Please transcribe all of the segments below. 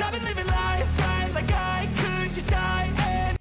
I've been living life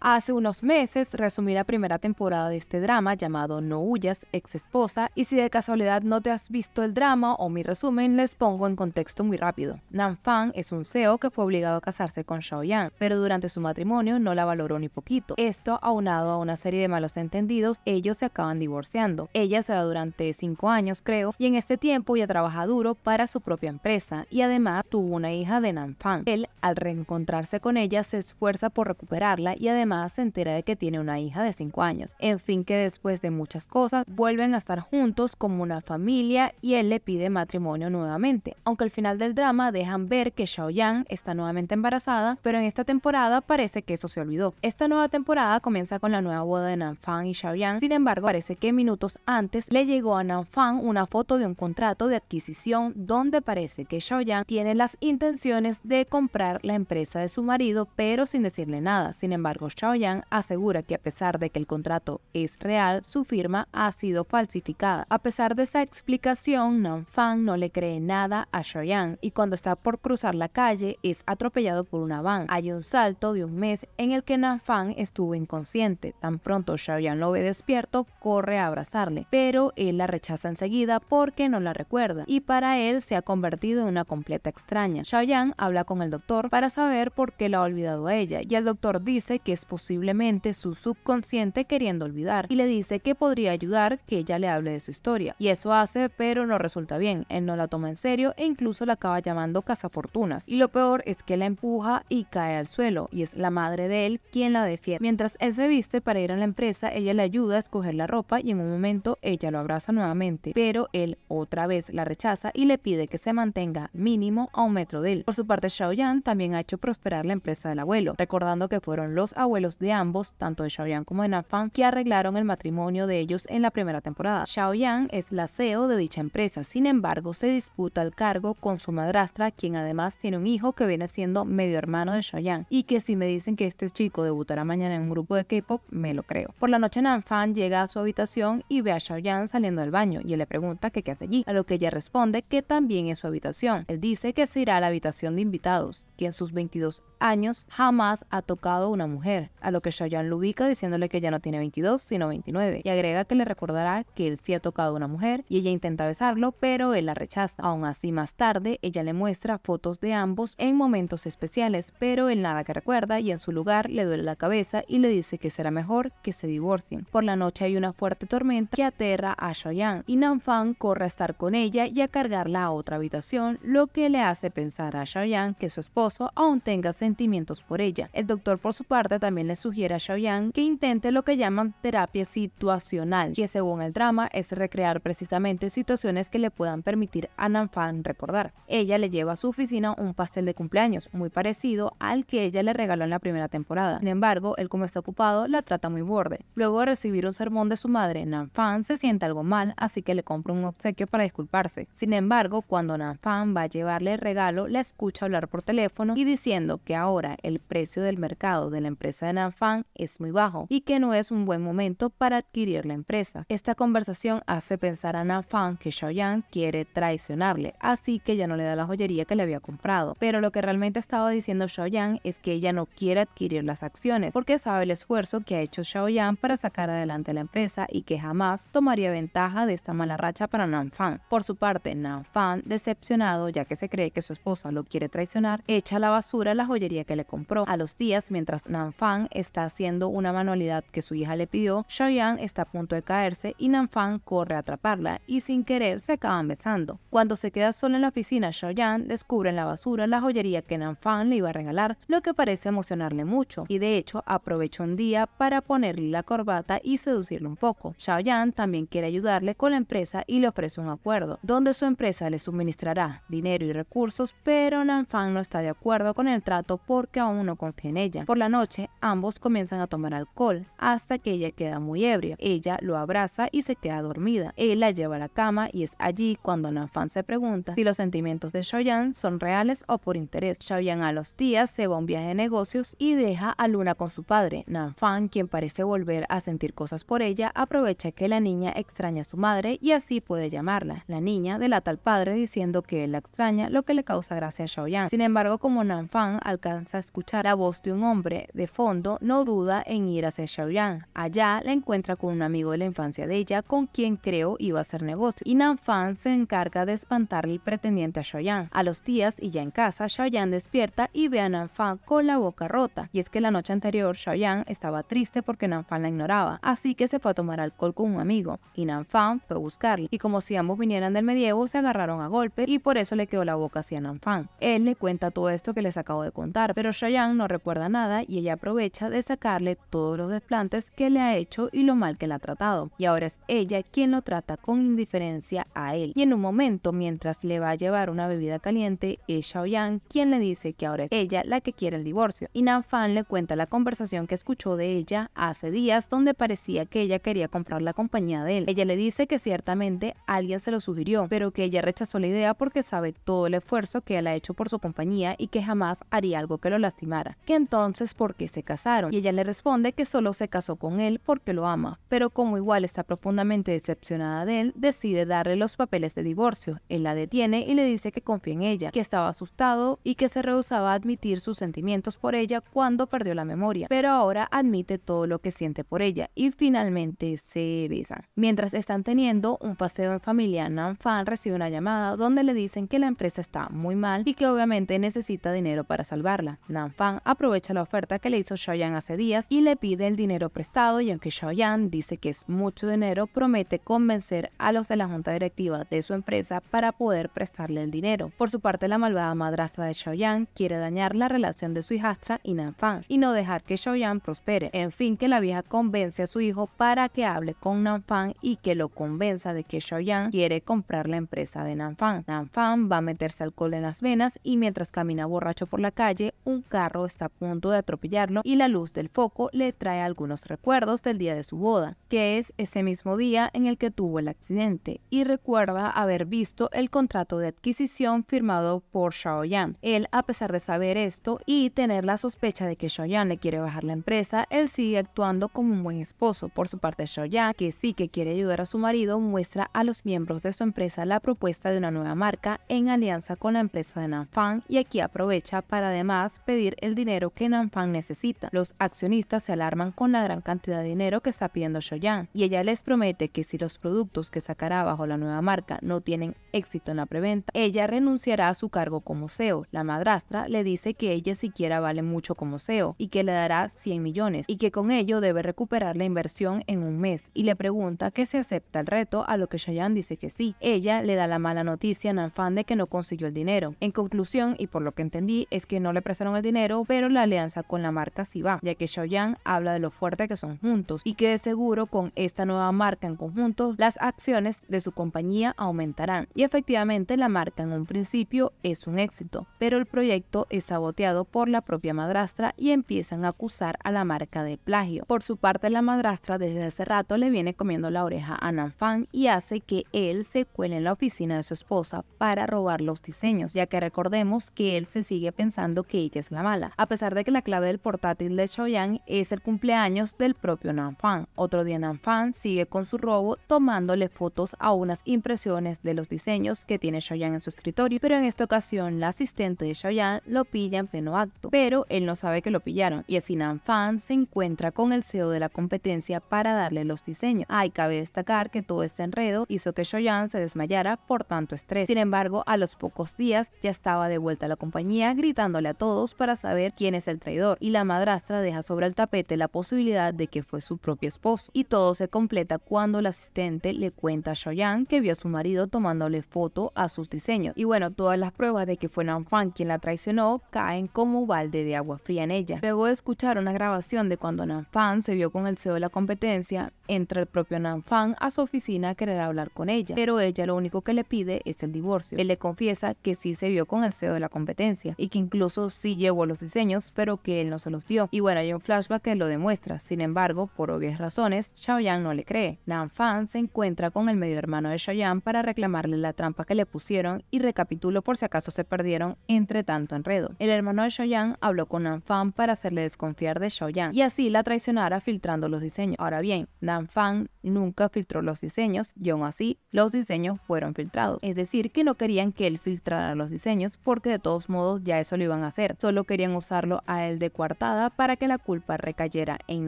Hace unos meses resumí la primera temporada de este drama llamado No huyas, ex esposa, y si de casualidad no te has visto el drama o mi resumen, les pongo en contexto muy rápido. Nan Fan es un CEO que fue obligado a casarse con Xiaoyang, pero durante su matrimonio no la valoró ni poquito. Esto, aunado a una serie de malos entendidos, ellos se acaban divorciando. Ella se va durante 5 años, creo, y en este tiempo ya trabaja duro para su propia empresa, y además tuvo una hija de Nan Fan. Él, al reencontrarse con ella, se esfuerza por recuperarla y además se entera de que tiene una hija de 5 años. En fin, que después de muchas cosas, vuelven a estar juntos como una familia y él le pide matrimonio nuevamente. Aunque al final del drama dejan ver que Yang está nuevamente embarazada, pero en esta temporada parece que eso se olvidó. Esta nueva temporada comienza con la nueva boda de Nanfang y Yang sin embargo parece que minutos antes le llegó a Nanfang una foto de un contrato de adquisición donde parece que Yang tiene las intenciones de comprar la empresa de su marido, pero sin decirle nada. Sin embargo, Chaoyang asegura que a pesar de que el contrato es real, su firma ha sido falsificada. A pesar de esa explicación, Nanfang no le cree nada a Chaoyang y cuando está por cruzar la calle es atropellado por una van. Hay un salto de un mes en el que Nanfang estuvo inconsciente. Tan pronto Chaoyang lo ve despierto, corre a abrazarle, pero él la rechaza enseguida porque no la recuerda y para él se ha convertido en una completa extraña. Chaoyang habla con el doctor para saber por qué la ha olvidado a ella y el doctor dice que es posiblemente su subconsciente queriendo olvidar, y le dice que podría ayudar que ella le hable de su historia. Y eso hace, pero no resulta bien, él no la toma en serio e incluso la acaba llamando Fortunas. Y lo peor es que la empuja y cae al suelo, y es la madre de él quien la defiende. Mientras él se viste para ir a la empresa, ella le ayuda a escoger la ropa y en un momento ella lo abraza nuevamente, pero él otra vez la rechaza y le pide que se mantenga mínimo a un metro de él. Por su parte, Xiaoyan también ha hecho prosperar la empresa del abuelo, recordando que fueron los abuelos los de ambos, tanto de Xiaoyan como de Nanfan, que arreglaron el matrimonio de ellos en la primera temporada. Xiaoyan es la CEO de dicha empresa, sin embargo se disputa el cargo con su madrastra, quien además tiene un hijo que viene siendo medio hermano de Xiaoyan, y que si me dicen que este chico debutará mañana en un grupo de K-pop, me lo creo. Por la noche Nanfan llega a su habitación y ve a Xiaoyan saliendo del baño y le pregunta que qué hace allí, a lo que ella responde que también es su habitación. Él dice que se irá a la habitación de invitados, que en sus 22 años jamás ha tocado una mujer a lo que Yan lo ubica diciéndole que ya no tiene 22 sino 29 y agrega que le recordará que él sí ha tocado a una mujer y ella intenta besarlo pero él la rechaza. Aún así más tarde ella le muestra fotos de ambos en momentos especiales pero él nada que recuerda y en su lugar le duele la cabeza y le dice que será mejor que se divorcien. Por la noche hay una fuerte tormenta que aterra a Shoyan y Nanfang corre a estar con ella y a cargarla a otra habitación lo que le hace pensar a Shoyan que su esposo aún tenga sentimientos por ella. El doctor por su parte también le sugiere a yang que intente lo que llaman terapia situacional, que según el drama es recrear precisamente situaciones que le puedan permitir a Nanfan recordar. Ella le lleva a su oficina un pastel de cumpleaños, muy parecido al que ella le regaló en la primera temporada. Sin embargo, él como está ocupado, la trata muy borde. Luego de recibir un sermón de su madre, Nanfan se siente algo mal, así que le compra un obsequio para disculparse. Sin embargo, cuando Nanfan va a llevarle el regalo, la escucha hablar por teléfono y diciendo que ahora el precio del mercado de la empresa nan FAN es muy bajo y que no es un buen momento para adquirir la empresa. Esta conversación hace pensar a Nanfang que Xiaoyang quiere traicionarle, así que ya no le da la joyería que le había comprado. Pero lo que realmente estaba diciendo Xiaoyang es que ella no quiere adquirir las acciones porque sabe el esfuerzo que ha hecho Xiaoyang para sacar adelante la empresa y que jamás tomaría ventaja de esta mala racha para Nanfang Por su parte, Fan, decepcionado ya que se cree que su esposa lo quiere traicionar, echa a la basura la joyería que le compró. A los días, mientras Nanfang está haciendo una manualidad que su hija le pidió, Xiaoyan está a punto de caerse y nanfang corre a atraparla y sin querer se acaban besando. Cuando se queda sola en la oficina, Xiaoyan descubre en la basura la joyería que nanfang le iba a regalar, lo que parece emocionarle mucho y de hecho aprovecha un día para ponerle la corbata y seducirle un poco. Xiaoyan también quiere ayudarle con la empresa y le ofrece un acuerdo, donde su empresa le suministrará dinero y recursos, pero nanfang no está de acuerdo con el trato porque aún no confía en ella. Por la noche, Ambos comienzan a tomar alcohol hasta que ella queda muy ebria. Ella lo abraza y se queda dormida. Él la lleva a la cama y es allí cuando Nanfan se pregunta si los sentimientos de Xiaoyan son reales o por interés. Xiaoyan a los días se va a un viaje de negocios y deja a Luna con su padre. Nanfan, quien parece volver a sentir cosas por ella, aprovecha que la niña extraña a su madre y así puede llamarla. La niña delata al padre diciendo que él la extraña, lo que le causa gracia a Xiaoyan. Sin embargo, como Nanfan alcanza a escuchar la voz de un hombre de fondo, no duda en ir hacia Xiaoyang, Allá la encuentra con un amigo de la infancia de ella con quien creo iba a hacer negocio y fan se encarga de espantarle el pretendiente a Xiaoyang, A los días y ya en casa, Xiaoyang despierta y ve a Nanfan con la boca rota. Y es que la noche anterior Xiaoyang estaba triste porque fan la ignoraba, así que se fue a tomar alcohol con un amigo y fan fue a buscarle. Y como si ambos vinieran del medievo, se agarraron a golpe y por eso le quedó la boca hacia Nanfan. Él le cuenta todo esto que les acabo de contar, pero Xiaoyang no recuerda nada y ella aprovecha de sacarle todos los desplantes que le ha hecho y lo mal que la ha tratado. Y ahora es ella quien lo trata con indiferencia a él. Y en un momento, mientras le va a llevar una bebida caliente, es Yang quien le dice que ahora es ella la que quiere el divorcio. Y fan le cuenta la conversación que escuchó de ella hace días donde parecía que ella quería comprar la compañía de él. Ella le dice que ciertamente alguien se lo sugirió, pero que ella rechazó la idea porque sabe todo el esfuerzo que él ha hecho por su compañía y que jamás haría algo que lo lastimara. Que entonces, ¿por qué se casaron y ella le responde que solo se casó con él porque lo ama, pero como igual está profundamente decepcionada de él, decide darle los papeles de divorcio. Él la detiene y le dice que confía en ella, que estaba asustado y que se rehusaba a admitir sus sentimientos por ella cuando perdió la memoria, pero ahora admite todo lo que siente por ella y finalmente se besan. Mientras están teniendo un paseo en familia, Nan Fan recibe una llamada donde le dicen que la empresa está muy mal y que obviamente necesita dinero para salvarla. Nan Fan aprovecha la oferta que le hizo Xiaoyan hace días y le pide el dinero prestado y aunque Xiaoyan dice que es mucho dinero, promete convencer a los de la junta directiva de su empresa para poder prestarle el dinero. Por su parte, la malvada madrastra de Xiaoyan quiere dañar la relación de su hijastra y nanfang y no dejar que Xiaoyan prospere. En fin, que la vieja convence a su hijo para que hable con nanfang y que lo convenza de que Xiaoyan quiere comprar la empresa de nanfang, nanfang va a meterse alcohol en las venas y mientras camina borracho por la calle, un carro está a punto de atropellarlo y la luz del foco le trae algunos recuerdos del día de su boda, que es ese mismo día en el que tuvo el accidente, y recuerda haber visto el contrato de adquisición firmado por Xiaoyan. Él, a pesar de saber esto y tener la sospecha de que Xiaoyan le quiere bajar la empresa, él sigue actuando como un buen esposo. Por su parte, Xiaoyan, que sí que quiere ayudar a su marido, muestra a los miembros de su empresa la propuesta de una nueva marca en alianza con la empresa de Nanfang y aquí aprovecha para además pedir el dinero que Nanfang necesita los accionistas se alarman con la gran cantidad de dinero que está pidiendo Shoyan y ella les promete que si los productos que sacará bajo la nueva marca no tienen éxito en la preventa, ella renunciará a su cargo como CEO. La madrastra le dice que ella siquiera vale mucho como CEO y que le dará 100 millones y que con ello debe recuperar la inversión en un mes y le pregunta que si acepta el reto a lo que Shoyan dice que sí. Ella le da la mala noticia en Nanfan de que no consiguió el dinero. En conclusión y por lo que entendí es que no le prestaron el dinero pero la alianza con la marca si ya que Xiaoyang habla de lo fuerte que son juntos y que de seguro con esta nueva marca en conjunto las acciones de su compañía aumentarán. Y efectivamente la marca en un principio es un éxito, pero el proyecto es saboteado por la propia madrastra y empiezan a acusar a la marca de plagio. Por su parte la madrastra desde hace rato le viene comiendo la oreja a Nanfang y hace que él se cuele en la oficina de su esposa para robar los diseños, ya que recordemos que él se sigue pensando que ella es la mala, a pesar de que la clave del portátil de Yang es el cumpleaños del propio Fan. Otro día Fan sigue con su robo tomándole fotos a unas impresiones de los diseños que tiene Yang en su escritorio, pero en esta ocasión la asistente de Yang lo pilla en pleno acto, pero él no sabe que lo pillaron y así Fan se encuentra con el CEO de la competencia para darle los diseños. ahí cabe destacar que todo este enredo hizo que Yang se desmayara por tanto estrés. Sin embargo, a los pocos días ya estaba de vuelta a la compañía gritándole a todos para saber quién es el traidor y la madre deja sobre el tapete la posibilidad de que fue su propio esposo. Y todo se completa cuando el asistente le cuenta a yang que vio a su marido tomándole foto a sus diseños. Y bueno, todas las pruebas de que fue Nam-Fan quien la traicionó caen como balde de agua fría en ella. Luego de escuchar una grabación de cuando Nam-Fan se vio con el CEO de la competencia, entra el propio Nam-Fan a su oficina a querer hablar con ella, pero ella lo único que le pide es el divorcio. Él le confiesa que sí se vio con el CEO de la competencia y que incluso sí llevó los diseños, pero que él no se los y bueno, hay un flashback que lo demuestra. Sin embargo, por obvias razones, Yang no le cree. Nan Fan se encuentra con el medio hermano de Yang para reclamarle la trampa que le pusieron y recapitulo por si acaso se perdieron entre tanto enredo. El hermano de Xiaoyang habló con Nan Fan para hacerle desconfiar de Yang y así la traicionara filtrando los diseños. Ahora bien, Nan Fan nunca filtró los diseños y aún así los diseños fueron filtrados. Es decir, que no querían que él filtrara los diseños porque de todos modos ya eso lo iban a hacer. Solo querían usarlo a él de coartada para que la culpa recayera en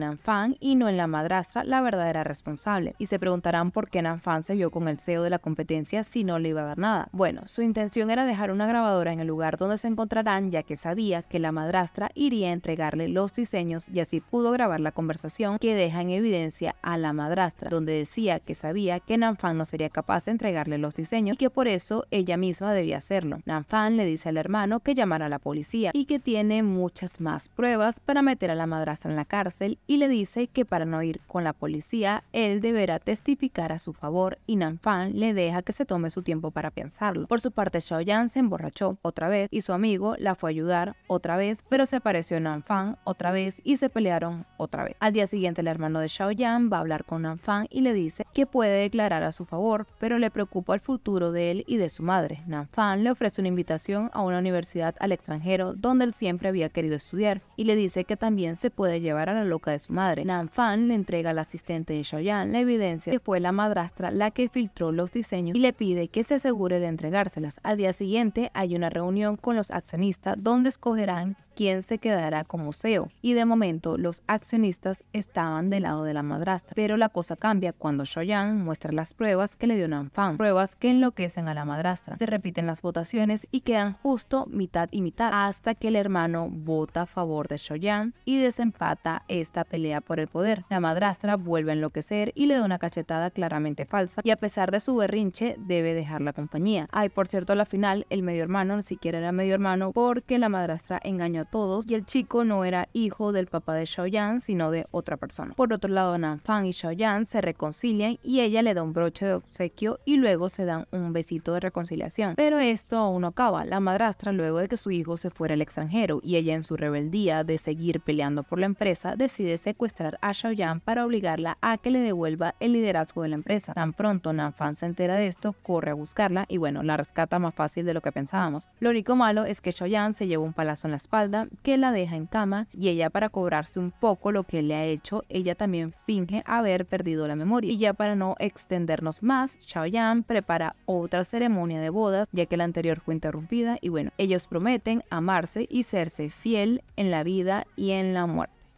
Nanfan y no en la madrastra, la verdadera responsable. Y se preguntarán por qué Nanfan se vio con el CEO de la competencia si no le iba a dar nada. Bueno, su intención era dejar una grabadora en el lugar donde se encontrarán ya que sabía que la madrastra iría a entregarle los diseños y así pudo grabar la conversación que deja en evidencia a la madrastra, donde decía que sabía que Nanfang no sería capaz de entregarle los diseños y que por eso ella misma debía hacerlo. Nanfan le dice al hermano que llamara a la policía y que tiene muchas más pruebas para meter a la madrastra en la cárcel y le dice que para no ir con la policía, él deberá testificar a su favor y Nanfan le deja que se tome su tiempo para pensarlo. Por su parte, Xiaoyan se emborrachó otra vez y su amigo la fue a ayudar otra vez, pero se apareció Nanfan otra vez y se pelearon otra vez. Al día siguiente, el hermano de Xiaoyan va a hablar con Nanfan y le dice que puede declarar a su favor, pero le preocupa el futuro de él y de su madre. Nanfan le ofrece una invitación a una universidad al extranjero donde él siempre había querido estudiar y le dice dice que también se puede llevar a la loca de su madre. Nan Fan le entrega al asistente de Shoyan la evidencia que fue la madrastra la que filtró los diseños y le pide que se asegure de entregárselas. Al día siguiente hay una reunión con los accionistas donde escogerán quién se quedará como CEO. Y de momento los accionistas estaban del lado de la madrastra. Pero la cosa cambia cuando Shoyan muestra las pruebas que le dio Nanfan, pruebas que enloquecen a la madrastra. Se repiten las votaciones y quedan justo mitad y mitad hasta que el hermano vota a favor de Shoyan y desempata esta pelea por el poder. La madrastra vuelve a enloquecer y le da una cachetada claramente falsa y a pesar de su berrinche debe dejar la compañía. Ay, por cierto, la final el medio hermano ni siquiera era medio hermano porque la madrastra engañó a todos y el chico no era hijo del papá de Xiaoyan, sino de otra persona. Por otro lado, Nanfang y Yan se reconcilian y ella le da un broche de obsequio y luego se dan un besito de reconciliación. Pero esto aún no acaba. La madrastra, luego de que su hijo se fuera al extranjero y ella en su rebeldía de seguir peleando por la empresa, decide secuestrar a Yan para obligarla a que le devuelva el liderazgo de la empresa. Tan pronto Nanfang se entera de esto, corre a buscarla y bueno, la rescata más fácil de lo que pensábamos. Lo único malo es que Xiaoyan se lleva un palazo en la espalda que la deja en cama y ella para cobrarse un poco lo que le ha hecho, ella también finge haber perdido la memoria. Y ya para no extendernos más, Yan prepara otra ceremonia de bodas ya que la anterior fue interrumpida y bueno, ellos prometen amarse y serse fiel en la vida y en la muerte.